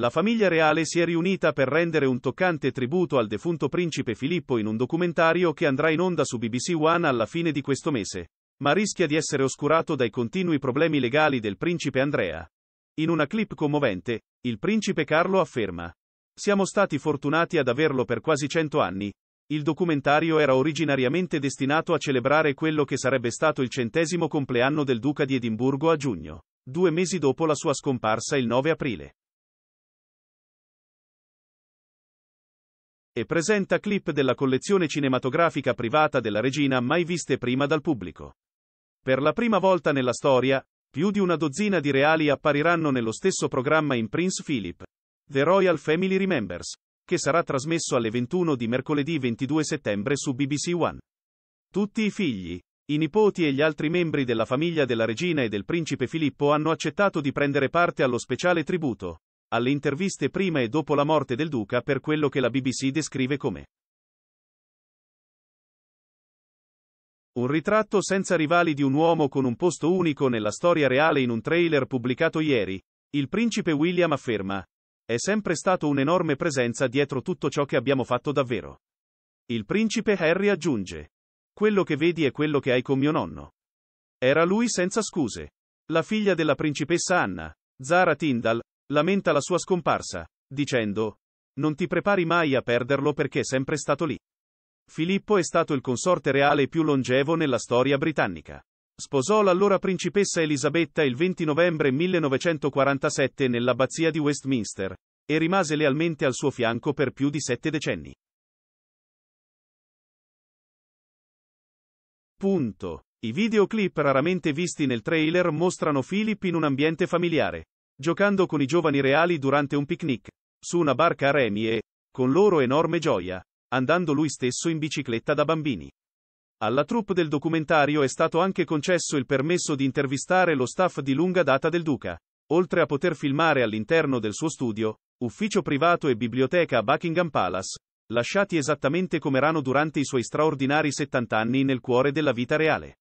La famiglia reale si è riunita per rendere un toccante tributo al defunto principe Filippo in un documentario che andrà in onda su BBC One alla fine di questo mese, ma rischia di essere oscurato dai continui problemi legali del principe Andrea. In una clip commovente, il principe Carlo afferma: Siamo stati fortunati ad averlo per quasi cento anni. Il documentario era originariamente destinato a celebrare quello che sarebbe stato il centesimo compleanno del duca di Edimburgo a giugno, due mesi dopo la sua scomparsa il 9 aprile. e presenta clip della collezione cinematografica privata della regina mai viste prima dal pubblico. Per la prima volta nella storia, più di una dozzina di reali appariranno nello stesso programma in Prince Philip, The Royal Family Remembers, che sarà trasmesso alle 21 di mercoledì 22 settembre su BBC One. Tutti i figli, i nipoti e gli altri membri della famiglia della regina e del principe Filippo hanno accettato di prendere parte allo speciale tributo, alle interviste prima e dopo la morte del duca per quello che la BBC descrive come Un ritratto senza rivali di un uomo con un posto unico nella storia reale in un trailer pubblicato ieri. Il principe William afferma. È sempre stato un'enorme presenza dietro tutto ciò che abbiamo fatto davvero. Il principe Harry aggiunge. Quello che vedi è quello che hai con mio nonno. Era lui senza scuse. La figlia della principessa Anna, Zara Tyndall, Lamenta la sua scomparsa, dicendo, non ti prepari mai a perderlo perché è sempre stato lì. Filippo è stato il consorte reale più longevo nella storia britannica. Sposò l'allora principessa Elisabetta il 20 novembre 1947 nell'abbazia di Westminster, e rimase lealmente al suo fianco per più di sette decenni. Punto. I videoclip raramente visti nel trailer mostrano Philip in un ambiente familiare, giocando con i giovani reali durante un picnic, su una barca a remi e, con loro enorme gioia, andando lui stesso in bicicletta da bambini. Alla troupe del documentario è stato anche concesso il permesso di intervistare lo staff di lunga data del Duca, oltre a poter filmare all'interno del suo studio, ufficio privato e biblioteca a Buckingham Palace, lasciati esattamente come erano durante i suoi straordinari 70 anni nel cuore della vita reale.